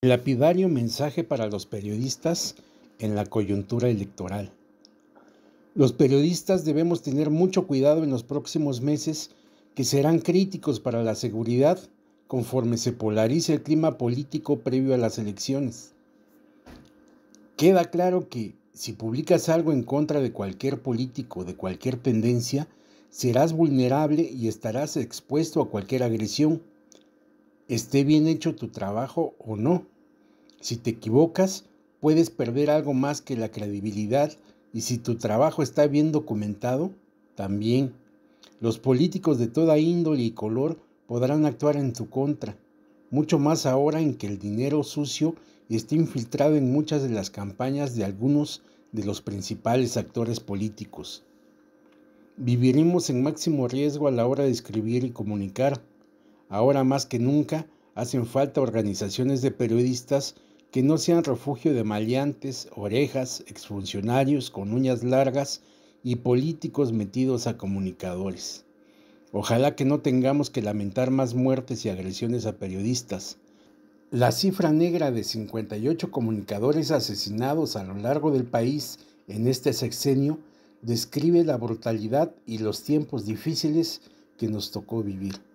Lapidario mensaje para los periodistas en la coyuntura electoral. Los periodistas debemos tener mucho cuidado en los próximos meses que serán críticos para la seguridad conforme se polarice el clima político previo a las elecciones. Queda claro que si publicas algo en contra de cualquier político, de cualquier tendencia, serás vulnerable y estarás expuesto a cualquier agresión esté bien hecho tu trabajo o no. Si te equivocas, puedes perder algo más que la credibilidad y si tu trabajo está bien documentado, también. Los políticos de toda índole y color podrán actuar en tu contra, mucho más ahora en que el dinero sucio está infiltrado en muchas de las campañas de algunos de los principales actores políticos. Viviremos en máximo riesgo a la hora de escribir y comunicar, Ahora más que nunca hacen falta organizaciones de periodistas que no sean refugio de maleantes, orejas, exfuncionarios con uñas largas y políticos metidos a comunicadores. Ojalá que no tengamos que lamentar más muertes y agresiones a periodistas. La cifra negra de 58 comunicadores asesinados a lo largo del país en este sexenio describe la brutalidad y los tiempos difíciles que nos tocó vivir.